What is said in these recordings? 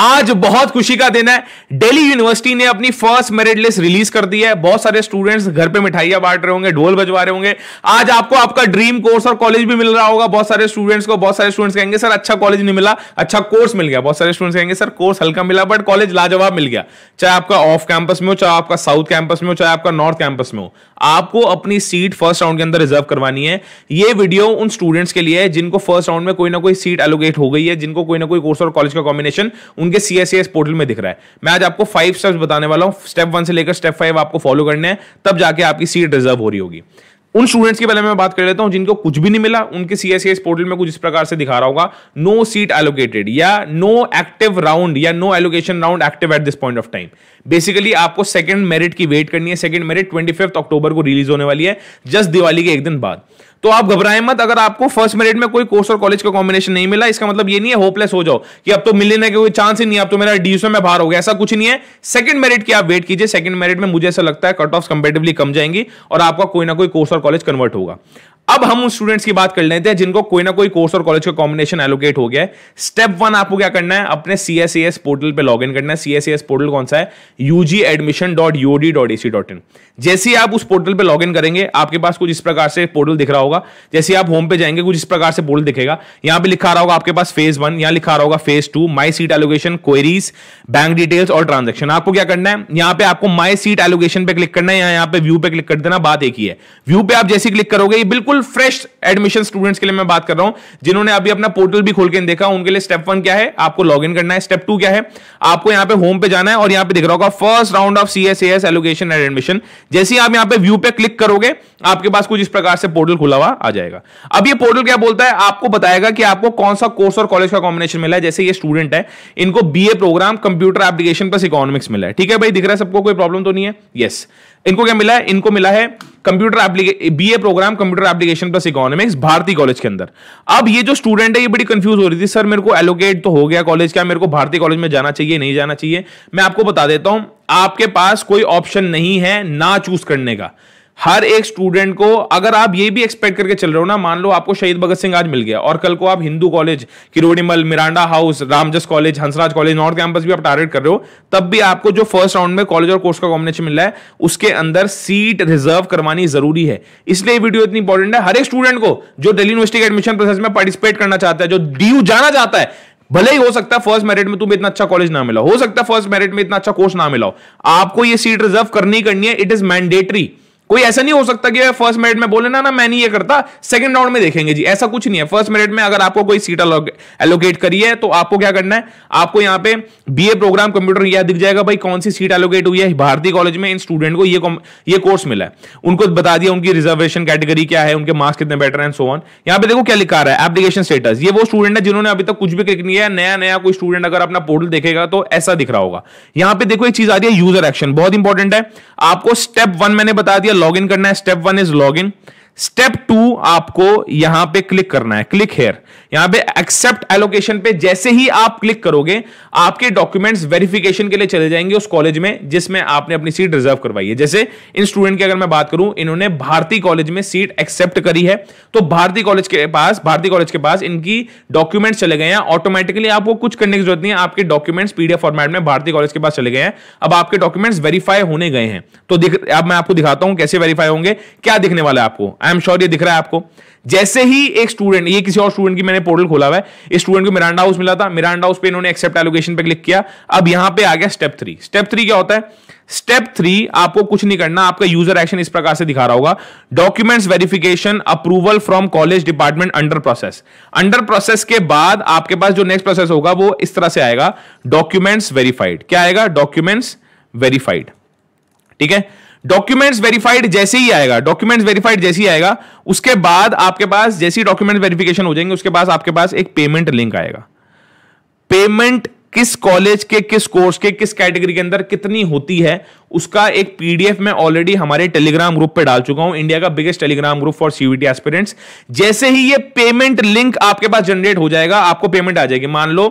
आज बहुत खुशी का दिन है डेली यूनिवर्सिटी ने अपनी फर्स्ट मेरिट लिस्ट रिलीज कर दी है बहुत सारे स्टूडेंट्स घर पे मिठाइयां बांट रहे होंगे ढोल बजवा रहे होंगे आज आपको आपका ड्रीम कोर्स और कॉलेज भी मिल रहा होगा बहुत सारे स्टूडेंट्स को बहुत सारे स्टूडेंट्स कहेंगे सर अच्छा कॉलेज नहीं मिला अच्छा कोर्स मिल गया बहुत सारे स्टूडेंट्स कहेंगे सर कोर्स हल्का मिला बट कॉलेज लाजवाब मिल गया चाहे आपका ऑफ कैंपस में हो चाहे आपका साउथ कैंपस में हो चाहे आपका नॉर्थ कैंपस में हो आपको अपनी सीट फर्स्ट राउंड के अंदर रिजर्व करवानी है ये वीडियो उन स्टूडेंट्स के लिए है जिनको फर्स्ट राउंड में कोई ना कोई सीट एलोकेट हो गई है जिनको कोई ना कोई कोर्स और कॉलेज का कॉम्बिनेशन उनके सी एस पोर्टल में दिख रहा है मैं आज आपको फाइव स्टेप्स बताने वाला हूं स्टेप वन से लेकर स्टेप फाइव आपको फॉलो करने हैं तब जाके आपकी सीट रिजर्व हो रही होगी उन स्टूडेंट्स के बारे में बात कर लेता हूं जिनको कुछ भी नहीं मिला उनके सी पोर्टल e में कुछ इस प्रकार से दिखा रहा होगा नो सीट एलोकेटेड या नो एक्टिव राउंड या no allocation round active at this point of time basically आपको सेकंड मेरिट की वेट करनी है सेकंड मेरिट ट्वेंटी अक्टूबर को रिलीज होने वाली है जस्ट दिवाली के एक दिन बाद तो आप घबराएं मत अगर आपको फर्स्ट मेरिट में कोई कोर्स और कॉलेज का कॉम्बिनेशन नहीं मिला इसका मतलब ये नहीं है होपलेस हो जाओ कि अब तो मिलने का कोई चांस ही नहीं अब तो मेरा डी में बाहर हो गया ऐसा कुछ नहीं है सेकंड मेरिट की आप वेट कीजिए सेकंड मेरिट में मुझे ऐसा लगता है कट ऑफ कंपेटिवली कम जाएंगी और आपका कोई ना कोई कोर्स और कॉलेज कन्वर्ट होगा अब हम उन स्टूडेंट्स की बात कर लेते हैं जिनको कोई ना कोई कोर्स और कॉलेज का कॉम्बिनेशन एलोकेट हो गया है स्टेप वन आपको क्या करना है अपने सी एस एस पोर्टल पर लॉग इन करना है सी एस एस पोर्टल कौन सा है UG admission dot U D dot A C dot in जैसे आप उस पोर्टल पर लॉग इन करेंगे आपके पास कुछ इस प्रकार से पोर्टल दिख रहा होगा जैसे आप होम पे जाएंगे कुछ इस प्रकार से पोर्टल दिखेगा यहां पर लिखा रहा होगा आपके पास फेज वन यहां लिखा रहा होगा phase two my seat allocation queries bank details और ट्रांजेक्शन आपको क्या करना है यहां पर आपको माई सीट एलोकेशन पे क्लिक करना है यहाँ पे व्यू पे क्लिक कर देना बात एक ही है व्यू पे आप जैसे क्लिक करोगे बिल्कुल बिल्कुल फ्रेश एडमिशन स्टूडेंट्स के लिए मैं बात कर रहा हूं जिन्होंने अभी अपना पोर्टल भी खोल के देखा उनके लिए स्टेप वन क्या है आपको लॉग इन करना है स्टेप टू क्या है आपको यहां पे होम पे जाना है और यहां पे दिख रहा होगा first round of C S S allocation and admission जैसे ही आप यहां पे व्यू पे क्लिक करोगे आपके पास कुछ इस प्रकार से पोर्टल खुला हुआ आ जाएगा अब ये पोर्टल क्या बोलता है आपको बताएगा कि आपको कौन सा कोर्स और कॉलेज का कॉम्बिनेशन मिला है जैसे ये स्टूडेंट है इनको B programme computer application plus economics मिला है ठीक है भाई दिख रहा है सबको कोई प्रॉब्लम तो नहीं है यस इनको क्या मिला है इनको मिला है computer B A programme computer application plus economics Bharati College के अंदर अब ये जो स्टूडेंट है ये बड़ी कंफ्यूज हो रही थी सर मेरे को एलोकेट तो हो गया कॉलेज क्या मेरे को भारतीय कॉलेज में जाना चाहिए नहीं जाना चाहिए मैं आपको बता देता हूं आपके पास कोई ऑप्शन नहीं है ना चूज करने का हर एक स्टूडेंट को अगर आप ये भी एक्सपेक्ट करके चल रहे हो ना मान लो आपको शहीद भगत सिंह आज मिल गया और कल को आप Hindu College Kirorimal Miranda House Ramjas College Hansraj College north campus भी आप टारगेट कर रहे हो तब भी आपको जो फर्स्ट राउंड में कॉलेज और कोर्स का कॉम्बिनेशन मिल रहा है उसके अंदर सीट रिजर्व करवानी जरूरी है इसलिए वीडियो इतनी इंपॉर्टेंट है हर एक स्टूडेंट को जो दिल्ली यूनिवर्सिटी के एडमिशन प्रोसेस में पार्टिसिपेट करना चाहता है जो डी जाना चाहता है भले ही हो सकता है फर्स्ट मेरिट में तुम्हें इतना अच्छा कॉलेज ना मिला हो सकता है फर्स्ट मेरिट में इतना अच्छा कोर्स ना मिला आपको ये सीट रिजर्व करनी करनी है इट इज मैंडेटरी कोई ऐसा नहीं हो सकता कि फर्स्ट मेरिट में बोले ना ना मैं नहीं ये करता सेकंड राउंड में देखेंगे जी ऐसा कुछ नहीं है फर्स्ट मेरिट में अगर आपको कोई सीट एलोकेट करी है तो आपको क्या करना है आपको यहाँ पे बीए प्रोग्राम कंप्यूटर यह दिख जाएगा भाई कौन सी सीट एलोकेट हुई है भारतीय कॉलेज में इन स्टूडेंट को ये ये कोर्स मिला है उनको बता दिया उनकी रिजर्वेशन कैटेगरी क्या है उनके मार्क्स कितने बेटर हैं ऑन यहाँ पे देखो क्या लिखा रहा है एप्लीकेशन स्टेटस ये वो स्टूडेंट है जिन्होंने अभी तक कुछ भी क्लिक नहीं है नया नया कोई स्टूडेंट अगर अपना पोर्टल देखेगा तो ऐसा दिख रहा होगा यहाँ पे देखो एक चीज आ रही है यूजर एक्शन बहुत इंपॉर्टेंट है आपको स्टेप वन मैंने बता दिया लॉग इन करना है step one is log in step two आपको यहां पे क्लिक करना है क्लिक हेयर यहां पे एक्सेप्ट एलोकेशन पे जैसे ही आप क्लिक करोगे आपके डॉक्यूमेंट्स वेरिफिकेशन के लिए चले जाएंगे उस कॉलेज में जिसमें आपने अपनी सीट रिजर्व करवाई है जैसे इन स्टूडेंट की अगर मैं बात करूं इन्होंने भारती कॉलेज में सीट एक्सेप्ट करी है तो भारती कॉलेज के पास भारती कॉलेज के पास इनकी डॉक्यूमेंट्स चले गए हैं ऑटोमेटिकली आपको कुछ करने की जरूरत नहीं है आपके डॉक्यूमेंट्स पीडीएफ फॉर्मेट में भारती कॉलेज के पास चले गए हैं अब आपके डॉक्यूमेंट्स वेरीफाई होने गए हैं तो अब मैं आपको दिखाता हूं कैसे वेरीफाई होंगे क्या दिखने वाला है आपको आई एम श्योर ये दिख रहा है आपको जैसे ही एक स्टूडेंट ये किसी और स्टूडेंट की मैंने पोर्टल खोला हुआ है इस स्टूडेंट को मिरांडा हाउस मिला था मिरांडा हाउस पे इन्होंने एक्सेप्ट एलोकेशन पे क्लिक किया अब यहां पे आ गया स्टेप थ्री स्टेप थ्री क्या होता है स्टेप थ्री आपको कुछ नहीं करना आपका यूजर एक्शन इस प्रकार से दिखा रहा होगा documents verification approval from college department under process under process के बाद आपके पास जो नेक्स्ट प्रोसेस होगा वो इस तरह से आएगा डॉक्यूमेंट्स वेरीफाइड क्या आएगा डॉक्यूमेंट्स वेरीफाइड ठीक है डॉक्यूमेंट्स वेरीफाइड जैसे ही आएगा डॉक्यूमेंट्स वेरीफाइड जैसे ही आएगा उसके बाद आपके पास जैसी डॉक्यूमेंट वेरिफिकेशन हो जाएंगे उसके बाद आपके पास एक पेमेंट लिंक आएगा पेमेंट किस कॉलेज के किस कोर्स के किस कैटेगरी के अंदर कितनी होती है उसका एक पीडीएफ मैं ऑलरेडी हमारे टेलीग्राम ग्रुप पे डाल चुका हूं इंडिया का biggest Telegram group for CVT aspirants जैसे ही ये पेमेंट लिंक आपके पास जनरेट हो जाएगा आपको पेमेंट आ जाएगी मान लो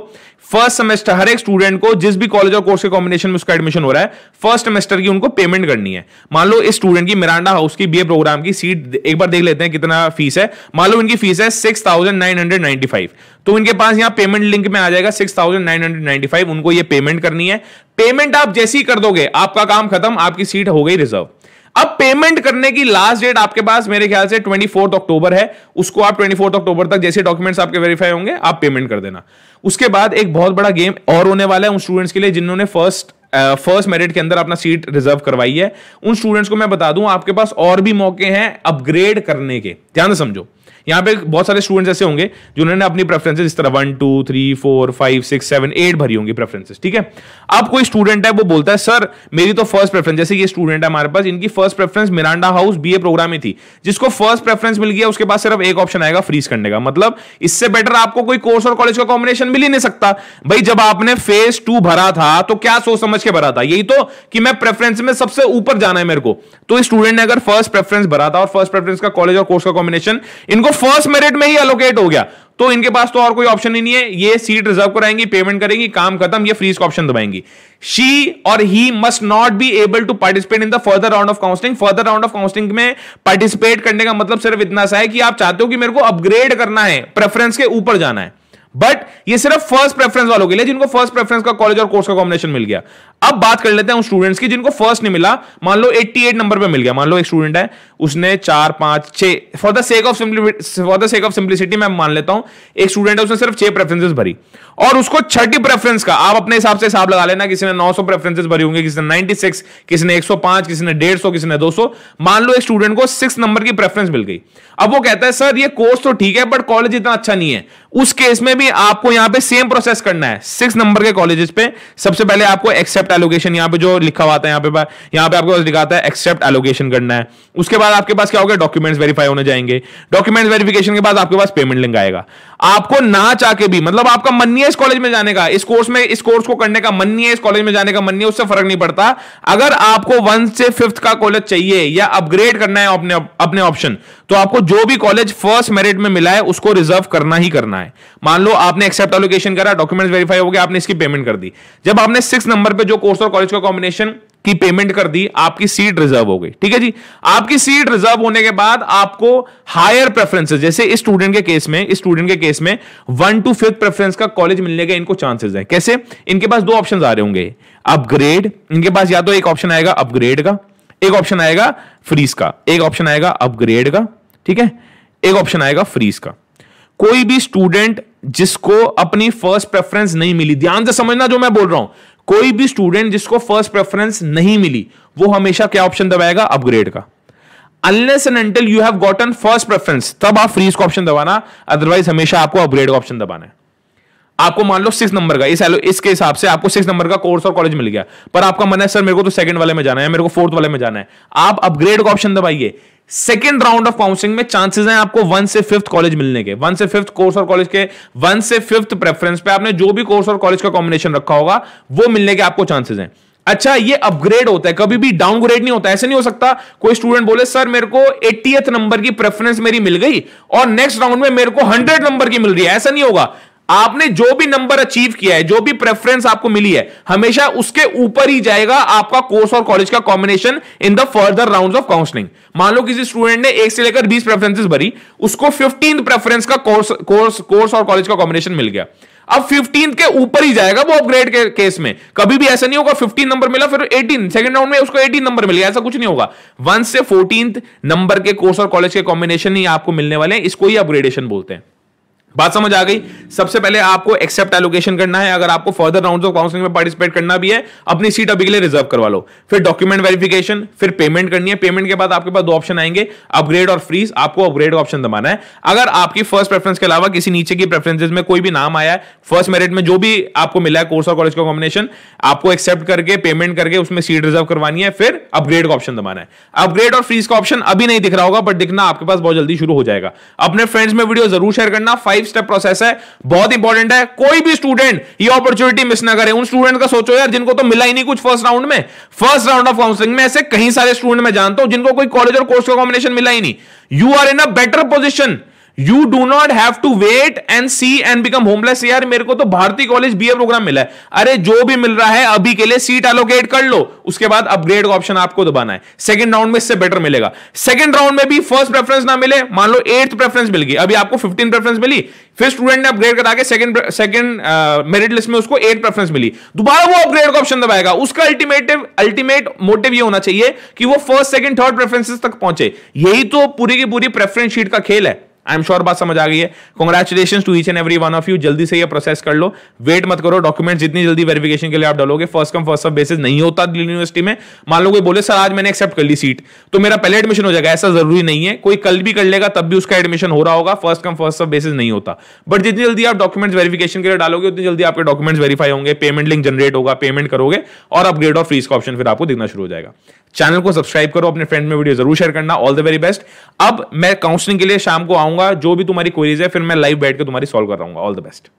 फर्स्ट सेमेस्टर हर एक स्टूडेंट को जिस भी कॉलेज और कोर्स के कॉम्बिनेशन में उसका एडमिशन हो रहा है फर्स्ट सेमेस्टर की उनको पेमेंट करनी है मान लो इस स्टूडेंट की मिरांडा हाउस की बीए प्रोग्राम की सीट एक बार देख लेते हैं कितना फीस है मान लो इनकी फीस है six thousand nine hundred ninety five तो इनके पास यहाँ पेमेंट लिंक में आ जाएगा six thousand nine hundred ninety five उनको ये पेमेंट करनी है पेमेंट आप जैसी कर दोगे आपका काम खत्म आपकी सीट हो गई रिजर्व अब पेमेंट करने की लास्ट डेट आपके पास मेरे ख्याल से ट्वेंटी अक्टूबर है उसको आप ट्वेंटी अक्टूबर तक जैसे डॉक्यूमेंट्स आपके वेरीफाई होंगे आप पेमेंट कर देना उसके बाद एक बहुत बड़ा गेम और होने वाला है उन स्टूडेंट्स के लिए जिन्होंने फर्स्ट फर्स्ट मेरिट के अंदर अपना सीट रिजर्व करवाई है उन स्टूडेंट्स को मैं बता दूं आपके पास और भी मौके हैं अपग्रेड करने के ध्यान समझो यहाँ पे बहुत सारे स्टूडेंट्स ऐसे होंगे जिन्होंने अपनी प्रेफरेंसेज इस तरह one two three four five six seven eight भरी होंगी प्रेफरेंसेज ठीक है अब कोई स्टूडेंट है वो बोलता है सर मेरी तो फर्स्ट प्रेफरेंस जैसे ये स्टूडेंट है हमारे पास इनकी first preference Miranda House B programme में थी जिसको फर्स्ट प्रेफरेंस मिल गया उसके पास सिर्फ एक ऑप्शन आएगा फ्रीज करने का मतलब इससे बेटर आपको कोई कोर्स और कॉलेज का कॉम्बिनेशन मिल ही नहीं सकता भाई जब आपने फेज टू भरा था तो क्या सोच समझ के भरा था यही तो कि मैं प्रेफरेंस में सबसे ऊपर जाना है मेरे को तो स्टूडेंट ने अगर फर्स्ट प्रेफरेंस भरा था और फर्स्ट प्रेफरेंस का कॉलेज और कोर्स का कॉम्बिनेशन इनको फर्स्ट मेरिट में ही अलोकेट हो गया तो इनके पास तो और कोई ऑप्शन ही नहीं है ये सीट रिजर्व कराएंगी पेमेंट करेंगी काम खत्म ये फ्रीज का ऑप्शन दबाएंगी शी और he must not be able to participate in the further round of counselling further round of counselling में पार्टिसिपेट करने का मतलब सिर्फ इतना सा है कि आप चाहते हो कि मेरे को अपग्रेड करना है प्रेफरेंस के ऊपर जाना है बट ये सिर्फ फर्स्ट प्रेफरेंस वालों के लिए जिनको फर्स्ट प्रेफरेंस का कॉलेज और कोर्स का कॉम्बिनेशन मिल गया अब बात कर लेते हैं उन स्टूडेंट्स की जिनको फर्स्ट नहीं मिला मान लो 88 नंबर पे मिल गया मान लो एक स्टूडेंट है उसने चार पांच छह for the sake of for the sake of simplicity मैं मान लेता हूं एक स्टूडेंट है उसने सिर्फ छह प्रेफरेंसेस भरी और उसको छठी प्रेफरेंस का आप अपने हिसाब से हिसाब लगा लेना किसी ने नौ प्रेफरेंसेस भरी होंगे किसी ने नाइनटी किसी ने एक किसी ने डेढ़ किसी ने दो मान लो एक स्टूडेंट को सिक्स नंबर की प्रेफरेंस मिल गई अब वो कहता है सर ये कोर्स तो ठीक है बट कॉलेज इतना अच्छा नहीं है उस केस में भी आपको यहां पे सेम प्रोसेस करना है सिक्स नंबर के कॉलेजेस पे सबसे पहले आपको एक्सेप्ट एलोगेशन यहां पे जो लिखा हुआ है यहां पे यहां पे आपको पास दिखाता है एक्सेप्ट एलोगेशन करना है उसके बाद आपके पास क्या होगा डॉक्यूमेंट्स वेरीफाई होने जाएंगे डॉक्यूमेंट्स वेरिफिकेशन के बाद आपके पास पेमेंट लिंक आएगा आपको ना चाह के भी मतलब आपका मन नहीं है इस कॉलेज में जाने का इस कोर्स में इस कोर्स को करने का मन नहीं है इस कॉलेज में जाने का मन नहीं है उससे फर्क नहीं पड़ता अगर आपको वन से फिफ्थ का कॉलेज चाहिए या अपग्रेड करना है अपने अपने ऑप्शन तो आपको जो भी कॉलेज फर्स्ट मेरिट में मिला है उसको रिजर्व करना ही करना है मान लो आपने एक्सेप्ट एलोकेशन करा डॉक्यूमेंट वेरीफाई हो गया आपने इसकी पेमेंट कर दी जब आपने सिक्स नंबर पर जो कोर्स और कॉलेज का कॉम्बिनेशन की पेमेंट कर दी आपकी सीट रिजर्व हो गई ठीक है जी आपकी सीट रिजर्व होने के बाद आपको हायर प्रेफरेंसेस जैसे इस स्टूडेंट के केस में इस स्टूडेंट के केस में वन टू फिफ्थ प्रेफरेंस का कॉलेज मिलने के इनको चांसेस है कैसे इनके पास दो ऑप्शन आ रहे होंगे अपग्रेड इनके पास या तो एक ऑप्शन आएगा अपग्रेड का एक ऑप्शन आएगा फ्रीज का एक ऑप्शन आएगा अपग्रेड का ठीक है एक ऑप्शन आएगा फ्रीज का कोई भी स्टूडेंट जिसको अपनी फर्स्ट प्रेफरेंस नहीं मिली ध्यान से समझना जो मैं बोल रहा हूं कोई भी स्टूडेंट जिसको फर्स्ट प्रेफरेंस नहीं मिली वो हमेशा क्या ऑप्शन दबाएगा अपग्रेड का unless and until you have gotten first preference तब आप फ्रीज का ऑप्शन दबाना अदरवाइज हमेशा आपको अपग्रेड का ऑप्शन दबाना है आपको मान लो सिक्स नंबर का इस इसके हिसाब से आपको सिक्स नंबर का कोर्स और कॉलेज मिल गया पर आपका मन है सर मेरे को तो सेकंड वाले में जाना है मेरे को फोर्थ वाले में जाना है आप अपग्रेड का ऑप्शन दबाइए सेकेंड राउंड ऑफ काउंसलिंग में चांसेस हैं आपको वन से फिफ्थ कॉलेज मिलने के वन से फिफ्थ कोर्स और कॉलेज के वन से फिफ्थ प्रेफरेंस पे आपने जो भी कोर्स और कॉलेज का कॉम्बिनेशन रखा होगा वो मिलने के आपको चांसेस हैं अच्छा ये अपग्रेड होता है कभी भी डाउनग्रेड नहीं होता ऐसे नहीं हो सकता कोई स्टूडेंट बोले सर मेरे को एट्टीएथ नंबर की प्रेफरेंस मेरी मिल गई और नेक्स्ट राउंड में मेरे को हंड्रेड नंबर की मिल रही है ऐसा नहीं होगा आपने जो भी नंबर अचीव किया है जो भी प्रेफरेंस आपको मिली है हमेशा उसके ऊपर ही जाएगा आपका कोर्स और कॉलेज का combination in the further round of counselling मान लो किसी स्टूडेंट ने एक से लेकर बीस प्रेफरेंसेस भरी उसको फिफ्टीन प्रेफरेंस का कोर्स कोर्स कोर्स और कॉलेज का कॉम्बिनेशन मिल गया अब फिफ्टीन के ऊपर ही जाएगा वो अपग्रेड के केस में कभी भी ऐसा नहीं होगा फिफ्टीन नंबर मिला फिर एटीन सेकंड राउंड में उसको एटीन नंबर मिल गया ऐसा कुछ नहीं होगा वन से फोर्टीन नंबर के कोर्स और कॉलेज के कॉम्बिनेशन ही आपको मिलने वाले हैं इसको ही अपग्रेडेशन बोलते हैं बात समझ आ गई सबसे पहले आपको एक्सेप्ट एलोकेशन करना है अगर आपको फर्दर राउंड ऑफ काउंसलिंग में पार्टिसिपेट करना भी है अपनी सीट अभी के लिए रिजर्व करवा लो फिर डॉक्यूमेंट वेरिफिकेशन फिर पेमेंट करनी है पेमेंट के बाद आपके पास दो ऑप्शन आएंगे अपग्रेड और फ्रीज आपको अपग्रेड का ऑप्शन दबाना है अगर आपकी फर्स्ट प्रेफरेंस के अलावा किसी नीचे की प्रेफरेंसेज में कोई भी नाम आया है फर्स्ट मेरिट में जो भी आपको मिला है कोर्स और कॉलेज का कॉम्बिनेशन आपको एक्सेप्ट करके पेमेंट करके उसमें सीट रिजर्व करवानी है फिर अपग्रेड का ऑप्शन दबाना है अपग्रेड और फ्रीज का ऑप्शन अभी नहीं दिख रहा होगा बट दिखना आपके पास बहुत जल्दी शुरू हो जाएगा अपने फ्रेंड्स में वीडियो जरूर शेयर करना फाइव स्टेप प्रोसेस है बहुत इंपॉर्टेंट है कोई भी स्टूडेंट ये अपॉर्चुनिटी मिस ना करे उन स्टूडेंट का सोचो यार जिनको तो मिला ही नहीं कुछ फर्स्ट राउंड में फर्स्ट राउंड ऑफ काउंसलिंग में ऐसे कहीं सारे स्टूडेंट मैं जानता हूं जिनको कोई कॉलेज और कोर्स का कॉम्बिनेशन मिला ही नहीं you are in a better position you do not have to wait and see and become homeless यार मेरे को तो भारतीय कॉलेज बी प्रोग्राम मिला है अरे जो भी मिल रहा है अभी के लिए सीट एलोकेट कर लो उसके बाद अपग्रेड का ऑप्शन आपको दबाना है सेकंड राउंड में इससे बेटर मिलेगा सेकंड राउंड में भी फर्स्ट प्रेफरेंस ना मिले मान लो एट्थ प्रेफरेंस मिल गई अभी आपको फिफ्टीन प्रेफरेंस मिली फिर स्टूडेंट ने अपग्रेड करा के सेकंड सेकंड मेरिट लिस्ट में उसको एट प्रेफरेंस मिली दोबारा वो अपग्रेड का ऑप्शन दबाएगा उसका अल्टीमेटिव अल्टीमेट मोटिव ये होना चाहिए कि वो फर्स्ट सेकंड थर्ड प्रेफरेंसेस तक पहुंचे यही तो पूरी की पूरी प्रेफरेंस शीट का खेल है आई एम श्योर बात समझ आ गई है congratulation to each and every one of you जल्दी से ये प्रोसेस कर लो वेट मत करो डॉक्यूमेंट जितनी जल्दी वेरिफिकेशन के लिए आप डालोगे first come first serve basis नहीं होता दिल्ली यूनिवर्सिटी में मान लो कोई बोले सर आज मैंने एक्सेप्ट कर ली सीट तो मेरा पहले एडमिशन हो जाएगा ऐसा जरूरी नहीं है कोई कल भी कर लेगा तब भी उसका एडमिशन हो रहा होगा first come first serve basis नहीं होता बट जितनी जल्दी आप डॉक्यूमेंट्स वेरिफिकेशन के लिए डालोगे उतनी जल्दी आपके डॉक्यूमेंट्स वेरीफाई होंगे पेमेंट लिंक जनरेट होगा पेमेंट करोगे और अपग्रेड और फीस का ऑप्शन फिर आपको दिखना शुरू हो जाएगा चैनल को सब्सक्राइब करो अपने फ्रेंड में वीडियो जरूर शेयर करना ऑल द वेरी बेस्ट अब मैं काउंसलिंग के लिए शाम को आऊंगा करूंगा जो भी तुम्हारी क्वेरीज है फिर मैं लाइव बैठ के तुम्हारी सॉल्व कर हूँ ऑल द बेस्ट